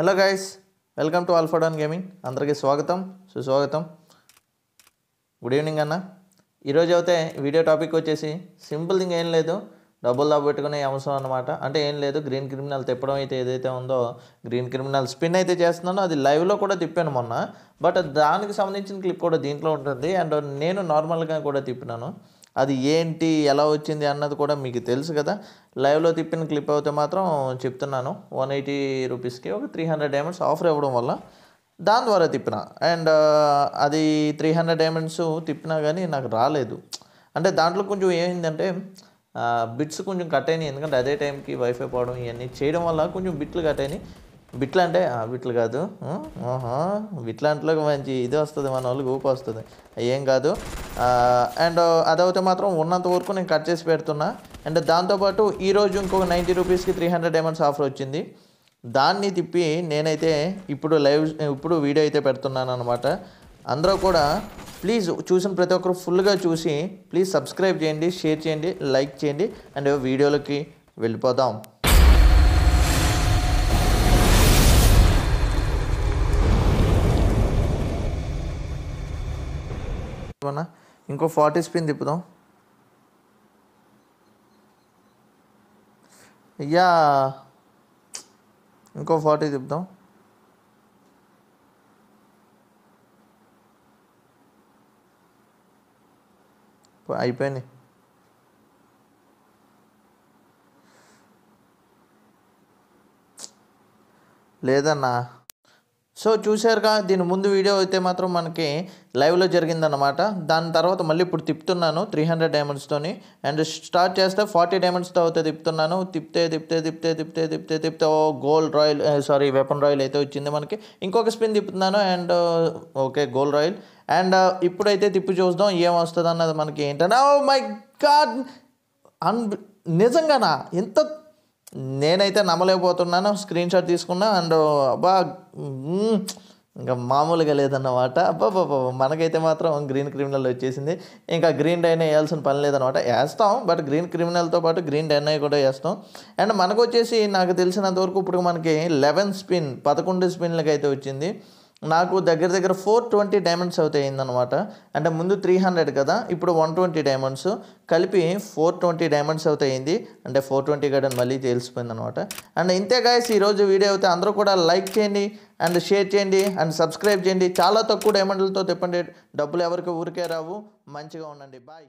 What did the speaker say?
hello guys welcome to Alphadon gaming అందరికీ స్వాగతం సుస్వాగతం గుడ్ ఈవినింగ్ అన్న ఈరోజు అయితే వీడియో టాపిక్ వచ్చేసి సింపుల్ థింగ్ ఏం లేదు డబ్బులు దాబెట్టుకునే అంశం అనమాట అంటే ఏం లేదు గ్రీన్ క్రిమినల్ తిప్పడం అయితే ఏదైతే ఉందో గ్రీన్ క్రిమినల్ స్పిన్ అయితే చేస్తున్నానో అది లైవ్లో కూడా తిప్పాను మొన్న బట్ దానికి సంబంధించిన క్లిప్ కూడా దీంట్లో ఉంటుంది అండ్ నేను నార్మల్గా కూడా తిప్పినాను అది ఏంటి ఎలా వచ్చింది అన్నది కూడా మీకు తెలుసు కదా లైవ్లో తిప్పిన క్లిప్ అయితే మాత్రం చెప్తున్నాను వన్ ఎయిటీ రూపీస్కి ఒక త్రీ హండ్రెడ్ డైమండ్స్ ఆఫర్ ఇవ్వడం వల్ల దాని ద్వారా తిప్పిన అండ్ అది త్రీ హండ్రెడ్ డైమండ్స్ తిప్పినా కానీ నాకు రాలేదు అంటే దాంట్లో కొంచెం ఏమైందంటే బిట్స్ కొంచెం కట్ అయినాయి ఎందుకంటే అదే టైంకి వైఫై పోవడం ఇవన్నీ చేయడం వల్ల కొంచెం బిట్లు కట్ అయినాయి విట్ల అంటే విట్లు కాదు విట్లాంట్లోకి మంచి ఇది వస్తుంది మన వాళ్ళకి ఊపి వస్తుంది ఏం కాదు అండ్ అదైతే మాత్రం ఉన్నంత వరకు నేను కట్ చేసి పెడుతున్నా అండ్ దాంతోపాటు ఈరోజు ఇంకొక నైంటీ రూపీస్కి త్రీ హండ్రెడ్ డైమండ్స్ ఆఫర్ వచ్చింది దాన్ని తిప్పి నేనైతే ఇప్పుడు లైవ్ ఇప్పుడు వీడియో అయితే పెడుతున్నాను అనమాట అందరూ కూడా ప్లీజ్ చూసిన ప్రతి ఒక్కరు ఫుల్గా చూసి ప్లీజ్ సబ్స్క్రైబ్ చేయండి షేర్ చేయండి లైక్ చేయండి అండ్ వీడియోలకి వెళ్ళిపోదాం వనా ఇంకో ఫార్టీ స్పిన్ తిప్పుదాం అయ్యా ఇంకో ఫార్టీ తిప్పుదాం అయిపోయినాయి లేదన్నా సో చూశారుగా దీని ముందు వీడియో అయితే మాత్రం మనకి లైవ్లో జరిగిందనమాట దాని తర్వాత మళ్ళీ ఇప్పుడు తిప్పుతున్నాను త్రీ హండ్రెడ్ డైమండ్స్తోని అండ్ స్టార్ట్ చేస్తే ఫార్టీ డైమండ్స్తో అయితే తిప్పుతున్నాను తిప్పితే తిప్పితే తిప్పితే తిప్పితే తిప్పితే తిప్పితే ఓ gold royale sorry weapon royale అయితే వచ్చింది మనకి ఇంకొక స్పిన్ తిప్పుతున్నాను and okay gold royale and ఇప్పుడైతే తిప్పి చూద్దాం ఏం వస్తుంది అన్నది మనకి ఏంటంటే మై గాడ్ అన్ నిజంగానా ఎంత నేనైతే నమ్మలేకపోతున్నాను స్క్రీన్ షాట్ తీసుకున్నా అండ్ అబ్బా ఇంకా మామూలుగా లేదన్నమాట అబ్బా మనకైతే మాత్రం గ్రీన్ క్రిమినల్ వచ్చేసింది ఇంకా గ్రీన్ డైన్ వేయాల్సిన పని లేదనమాట వేస్తాం బట్ గ్రీన్ క్రిమినల్తో పాటు గ్రీన్ డైన్ కూడా వేస్తాం అండ్ మనకు వచ్చేసి నాకు తెలిసినంతవరకు ఇప్పుడు మనకి లెవెన్ స్పిన్ పదకొండు స్పిన్లకు అయితే వచ్చింది నాకు దగ్గర దగ్గర ఫోర్ ట్వంటీ డైమండ్స్ అయితే అయిందనమాట అంటే ముందు త్రీ హండ్రెడ్ కదా ఇప్పుడు వన్ ట్వంటీ డైమండ్స్ కలిపి ఫోర్ ట్వంటీ డైమండ్స్ అయితే అయింది అంటే ఫోర్ ట్వంటీ గడని మళ్ళీ తెలిసిపోయింది అనమాట అండ్ ఇంతే గాయస్ ఈరోజు వీడియో అయితే అందరూ కూడా లైక్ చేయండి అండ్ షేర్ చేయండి అండ్ సబ్స్క్రైబ్ చేయండి చాలా తక్కువ డైమండ్లతో తెప్పండి డబ్బులు ఎవరికి ఊరికే రావు మంచిగా ఉండండి బాయ్